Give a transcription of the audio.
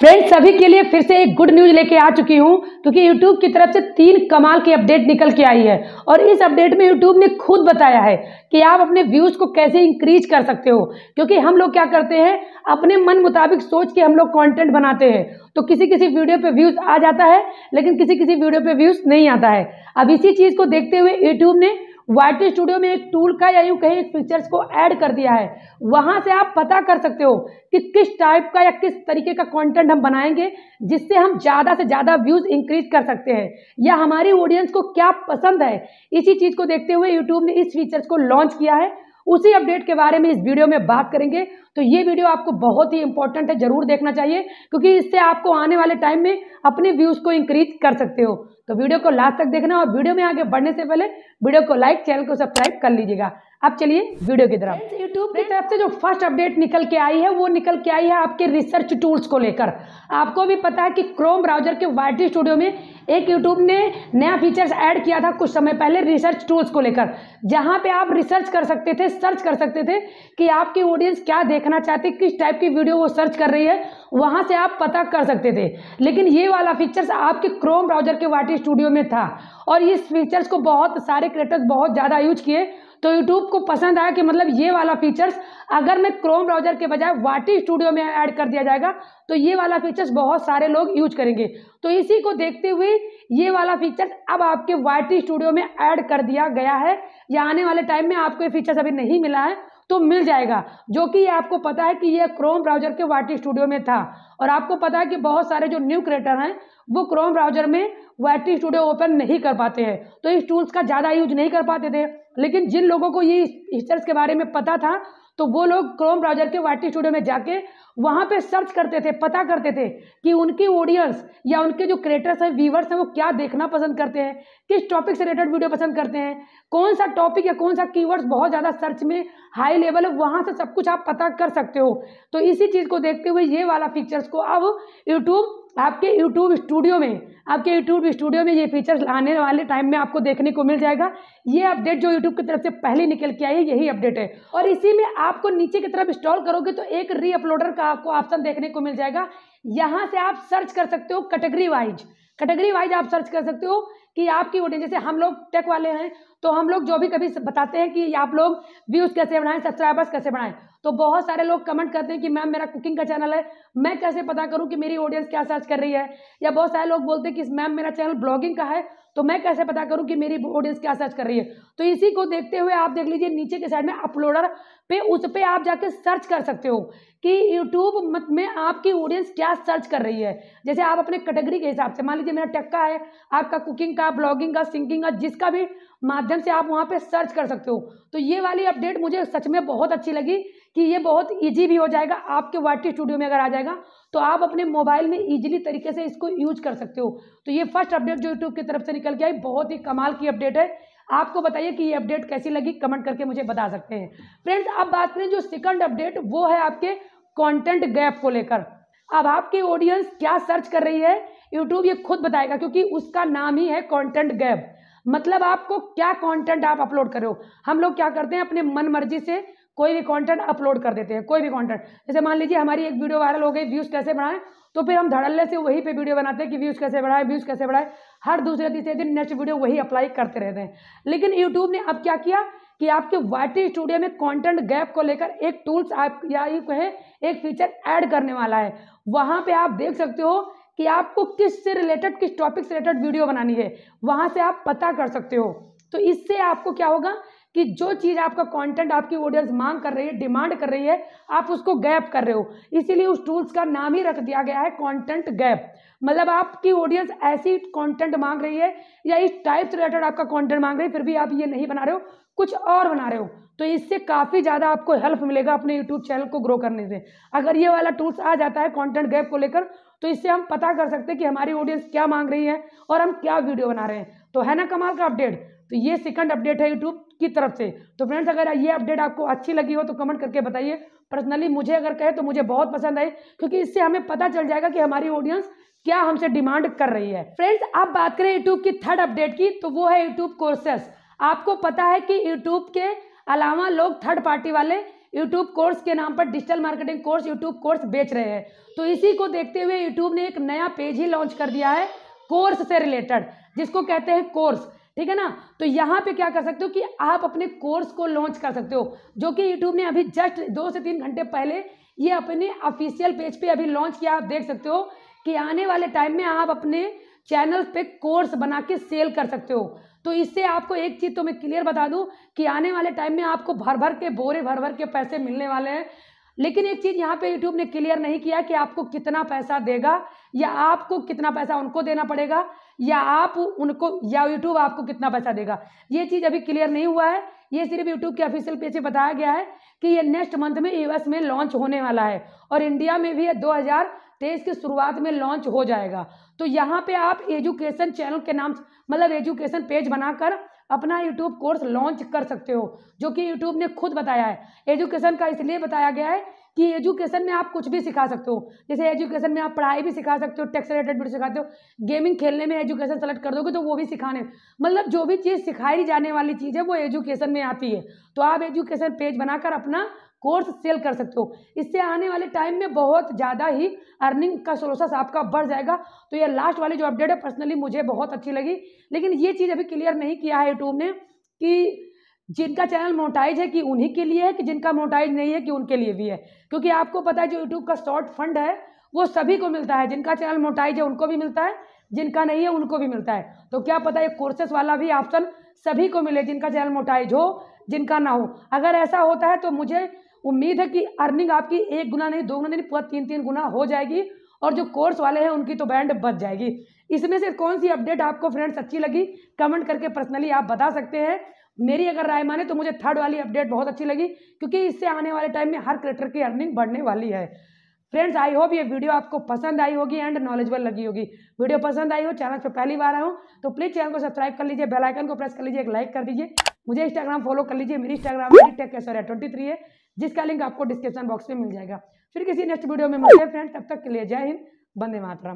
friends सभी के लिए फिर से एक गुड न्यूज लेके आ चुकी हूँ क्योंकि यूट्यूब की तरफ से तीन कमाल की अपडेट निकल के आई है और इस अपडेट में यूट्यूब ने खुद बताया है कि आप अपने व्यूज़ को कैसे इंक्रीज कर सकते हो क्योंकि हम लोग क्या करते हैं अपने मन मुताबिक सोच के हम लोग कंटेंट बनाते हैं तो किसी किसी वीडियो पे व्यूज़ आ जाता है लेकिन किसी किसी वीडियो पे व्यूज़ नहीं आता है अब इसी चीज़ को देखते हुए यूट्यूब ने वाइटी स्टूडियो में एक टूल का या यूँ कहीं एक फीचर्स को ऐड कर दिया है वहाँ से आप पता कर सकते हो कि किस टाइप का या किस तरीके का कंटेंट हम बनाएंगे जिससे हम ज़्यादा से ज़्यादा व्यूज़ इंक्रीज कर सकते हैं या हमारी ऑडियंस को क्या पसंद है इसी चीज़ को देखते हुए यूट्यूब ने इस फीचर्स को लॉन्च किया है उसी अपडेट के बारे में इस वीडियो में बात करेंगे तो ये वीडियो आपको बहुत ही इंपॉर्टेंट है जरूर देखना चाहिए क्योंकि इससे आपको आने वाले टाइम में अपने व्यूज़ को इंक्रीज कर सकते हो तो वीडियो को लास्ट तक देखना और वीडियो में आगे बढ़ने से पहले वीडियो को लाइक चैनल को सब्सक्राइब कर लीजिएगा अब चलिए वीडियो की तरफ यूट्यूब की तरफ से जो फर्स्ट अपडेट निकल के आई है वो निकल के आई है आपके रिसर्च टूल्स को लेकर आपको भी पता है कि क्रोम ब्राउजर के वाइटी स्टूडियो में एक यूट्यूब ने नया फीचर्स ऐड किया था कुछ समय पहले रिसर्च टूल्स को लेकर जहां पे आप रिसर्च कर सकते थे सर्च कर सकते थे कि आपकी ऑडियंस क्या देखना चाहते किस टाइप की वीडियो वो सर्च कर रही है वहां से आप पता कर सकते थे लेकिन ये वाला फीचर्स आपके क्रोम ब्राउजर के वाटी स्टूडियो में था और इस फीचर्स को बहुत सारे क्रिएटर्स बहुत ज़्यादा यूज किए तो YouTube को पसंद आया कि मतलब ये वाला फीचर्स अगर मैं क्रोम ब्राउजर के बजाय वाटी स्टूडियो में ऐड कर दिया जाएगा तो ये वाला फीचर्स बहुत सारे लोग यूज करेंगे तो इसी को देखते हुए ये वाला फीचर्स अब आपके वाटी स्टूडियो में ऐड कर दिया गया है या आने वाले टाइम में आपको ये फीचर्स अभी नहीं मिला है तो मिल जाएगा जो कि आपको पता है कि यह क्रोम ब्राउजर के वाटी स्टूडियो में था और आपको पता है कि बहुत सारे जो न्यू क्रिएटर हैं वो क्रोम ब्राउजर में वाटी स्टूडियो ओपन नहीं कर पाते हैं तो इस टूल्स का ज़्यादा यूज नहीं कर पाते थे लेकिन जिन लोगों को ये फीचर्स के बारे में पता था तो वो लोग क्रोम ब्राउजर के वाइट स्टूडियो में जाके वहाँ पे सर्च करते थे पता करते थे कि उनकी ऑडियंस या उनके जो क्रिएटर्स हैं व्यूवर्स हैं वो क्या देखना पसंद करते हैं किस टॉपिक से रिलेटेड वीडियो पसंद करते हैं कौन सा टॉपिक या कौन सा कीवर्ड्स बहुत ज़्यादा सर्च में हाई लेवल है वहाँ से सब कुछ आप पता कर सकते हो तो इसी चीज़ को देखते हुए ये वाला फीचर्स को अब यूट्यूब आपके यूट्यूब स्टूडियो में आपके यूट्यूब स्टूडियो में ये फीचर्स आने वाले टाइम में आपको देखने को मिल जाएगा ये अपडेट जो यूट्यूब की तरफ से पहले निकल के आई है यही अपडेट है और इसी में आपको नीचे की तरफ इंस्टॉल करोगे तो एक री अपलोडर का आपको ऑप्शन देखने को मिल जाएगा यहाँ से आप सर्च कर सकते हो कैटेगरी वाइज कैटेगरी वाइज आप सर्च कर सकते हो कि आपकी ऑडियंस जैसे हम लोग टेक वाले हैं तो हम लोग जो भी कभी बताते हैं कि आप लोग व्यूज़ कैसे बढ़ाएं सब्सक्राइबर्स कैसे बनाएं तो बहुत सारे लोग कमेंट करते हैं कि मैम मेरा कुकिंग का चैनल है मैं कैसे पता करूं कि मेरी ऑडियंस क्या सर्च कर रही है या बहुत सारे लोग बोलते हैं कि मैम मेरा चैनल ब्लॉगिंग का है तो मैं कैसे पता करूं कि मेरी ऑडियंस क्या सर्च कर रही है तो इसी को देखते हुए आप देख लीजिए नीचे के साइड में अपलोडर पे उस पर आप जाके सर्च कर सकते हो कि यूट्यूब में आपकी ऑडियंस क्या सर्च कर रही है जैसे आप अपने कैटेगरी के हिसाब से मान लीजिए मेरा टक्का है आपका कुकिंग का ब्लॉगिंग का सिंगिंग का जिसका भी माध्यम से आप वहाँ पर सर्च कर सकते हो तो ये वाली अपडेट मुझे सच में बहुत अच्छी लगी कि ये बहुत इजी भी हो जाएगा आपके वाटी स्टूडियो में अगर आ जाएगा तो आप अपने मोबाइल में इजीली तरीके से इसको यूज कर सकते हो तो ये फर्स्ट अपडेट जो यूट्यूब की तरफ से निकल के आई बहुत ही कमाल की अपडेट है आपको बताइए कि ये अपडेट कैसी लगी कमेंट करके मुझे बता सकते हैं फ्रेंड्स अब बात करें जो सेकंड अपडेट वो है आपके कंटेंट गैप को लेकर अब आपकी ऑडियंस क्या सर्च कर रही है यूट्यूब ये खुद बताएगा क्योंकि उसका नाम ही है कॉन्टेंट गैप मतलब आपको क्या कंटेंट आप अपलोड कर रहे हो हम लोग क्या करते हैं अपने मन मर्जी से कोई भी कंटेंट अपलोड कर देते हैं कोई भी कंटेंट जैसे मान लीजिए हमारी एक वीडियो वायरल हो गई व्यूज़ कैसे बढ़ाएं तो फिर हम धड़ल्ले से वही पे वीडियो बनाते हैं कि व्यूज़ कैसे बढ़ाएं व्यूज़ कैसे बढ़ाएं हर दूसरे तीसरे दिन नेक्स्ट वीडियो वही अप्लाई करते रहते हैं लेकिन यूट्यूब ने अब क्या किया कि आपके वाइट स्टूडियो में कॉन्टेंट गैप को लेकर एक टूल्स आप या कहें एक फीचर ऐड करने वाला है वहाँ पर आप देख सकते हो कि आपको किस से रिलेटेड किस टॉपिक से रिलेटेड वीडियो बनानी है वहां से आप पता कर सकते हो तो इससे आपको क्या होगा कि जो चीज़ आपका कंटेंट आपकी ऑडियंस मांग कर रही है डिमांड कर रही है आप उसको गैप कर रहे हो इसीलिए उस टूल्स का नाम ही रख दिया गया है कंटेंट गैप मतलब आपकी ऑडियंस ऐसी कंटेंट मांग रही है या इस टाइप से रिलेटेड आपका कंटेंट मांग रही है फिर भी आप ये नहीं बना रहे हो कुछ और बना रहे हो तो इससे काफ़ी ज़्यादा आपको हेल्प मिलेगा अपने यूट्यूब चैनल को ग्रो करने से अगर ये वाला टूल्स आ जाता है कॉन्टेंट गैप को लेकर तो इससे हम पता कर सकते हैं कि हमारी ऑडियंस क्या मांग रही है और हम क्या वीडियो बना रहे हैं तो है ना कमाल का अपडेट तो ये सेकंड अपडेट है यूट्यूब की तरफ से तो फ्रेंड्स अगर ये अपडेट आपको अच्छी लगी हो तो कमेंट करके बताइए पर्सनली मुझे अगर कहे तो मुझे बहुत पसंद आई क्योंकि इससे हमें पता चल जाएगा कि हमारी ऑडियंस क्या हमसे डिमांड कर रही है फ्रेंड्स आप बात करें यूट्यूब की थर्ड अपडेट की तो वो है यूट्यूब कोर्सेस आपको पता है कि यूट्यूब के अलावा लोग थर्ड पार्टी वाले यूट्यूब कोर्स के नाम पर digital marketing course YouTube course बेच रहे हैं तो इसी को देखते हुए यूट्यूब ने एक नया पेज ही लॉन्च कर दिया है कोर्स से रिलेटेड जिसको कहते हैं कोर्स ठीक है ना तो यहाँ पे क्या कर सकते हो कि आप अपने कोर्स को लॉन्च कर सकते हो जो कि यूट्यूब ने अभी जस्ट दो से तीन घंटे पहले ये अपने ऑफिशियल पेज पे अभी लॉन्च किया आप देख सकते हो कि आने वाले टाइम में आप अपने चैनल पे कोर्स बना के सेल कर सकते हो तो इससे आपको एक चीज़ तो मैं क्लियर बता दूं कि आने वाले टाइम में आपको भर भर के बोरे भर भर के पैसे मिलने वाले हैं लेकिन एक चीज़ यहाँ पे यूट्यूब ने क्लियर नहीं किया कि आपको कितना पैसा देगा या आपको कितना पैसा उनको देना पड़ेगा या आप उनको या यूट्यूब आपको कितना पैसा देगा ये चीज़ अभी क्लियर नहीं हुआ है ये सिर्फ यूट्यूब के ऑफिशियल पेज से बताया गया है कि ये नेक्स्ट मंथ में यूएस में लॉन्च होने वाला है और इंडिया में भी दो तेईस की शुरुआत में लॉन्च हो जाएगा तो यहाँ पे आप एजुकेशन चैनल के नाम मतलब एजुकेशन पेज बनाकर अपना यूट्यूब कोर्स लॉन्च कर सकते हो जो कि यूट्यूब ने खुद बताया है एजुकेशन का इसलिए बताया गया है कि एजुकेशन में आप कुछ भी सिखा सकते हो जैसे एजुकेशन में आप पढ़ाई भी सिखा सकते हो टैक्स रिलेटेड भी सिखाते हो गेमिंग खेलने में एजुकेशन सेलेक्ट कर दोगे तो वो भी सिखाने मतलब जो भी चीज़ सिखाई जाने वाली चीज़ है वो एजुकेशन में आती है तो आप एजुकेशन पेज बनाकर अपना कोर्स सेल कर सकते हो इससे आने वाले टाइम में बहुत ज़्यादा ही अर्निंग का सोर्सेस आपका बढ़ जाएगा तो ये लास्ट वाली जो अपडेट है पर्सनली मुझे बहुत अच्छी लगी लेकिन ये चीज़ अभी क्लियर नहीं किया है यूट्यूब ने कि जिनका चैनल मोटाइज है कि उन्हीं के लिए है कि जिनका मोटाइज नहीं है कि उनके लिए भी है क्योंकि आपको पता है जो यूट्यूब का शॉर्ट फंड है वो सभी को मिलता है जिनका चैनल मोटाइज है उनको भी मिलता है जिनका नहीं है उनको भी मिलता है तो क्या पता है कोर्सेस वाला भी ऑप्शन सभी को मिले जिनका चैनल मोटाइज हो जिनका ना हो अगर ऐसा होता है तो मुझे उम्मीद है कि अर्निंग आपकी एक गुना नहीं दो गुना नहीं पूरा तीन तीन गुना हो जाएगी और जो कोर्स वाले हैं उनकी तो बैंड बच जाएगी इसमें से कौन सी अपडेट आपको फ्रेंड्स अच्छी लगी कमेंट करके पर्सनली आप बता सकते हैं मेरी अगर राय माने तो मुझे थर्ड वाली अपडेट बहुत अच्छी लगी क्योंकि इससे आने वाले टाइम में हर क्रिएटर की अर्निंग बढ़ने वाली है फ्रेंड्स आई होप ये वीडियो आपको पसंद आई होगी एंड नॉलेजबल लगी होगी वीडियो पसंद आई हो चैनल पर पहली बार आऊँ तो प्लीज़ चैनल को सब्सक्राइब कर लीजिए बेल आइकन को प्रेस कर लीजिए एक लाइक कर दीजिए मुझे इंस्टाग्राम फॉलो कर लीजिए मेरी इंस्टाग्राम टेक कैसर है ट्वेंटी थ्री है जिसका लिंक आपको डिस्क्रिप्शन बॉक्स में मिल जाएगा फिर किसी नेक्स्ट वीडियो में मिलते हैं फ्रेंड्स तब तक के लिए जय हिंद बंदे मातरम